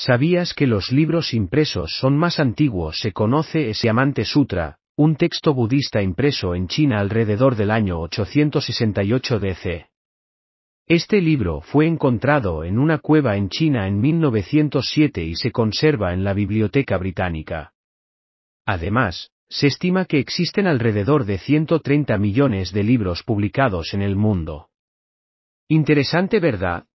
¿Sabías que los libros impresos son más antiguos? Se conoce ese amante sutra, un texto budista impreso en China alrededor del año 868 DC. Este libro fue encontrado en una cueva en China en 1907 y se conserva en la Biblioteca Británica. Además, se estima que existen alrededor de 130 millones de libros publicados en el mundo. Interesante verdad,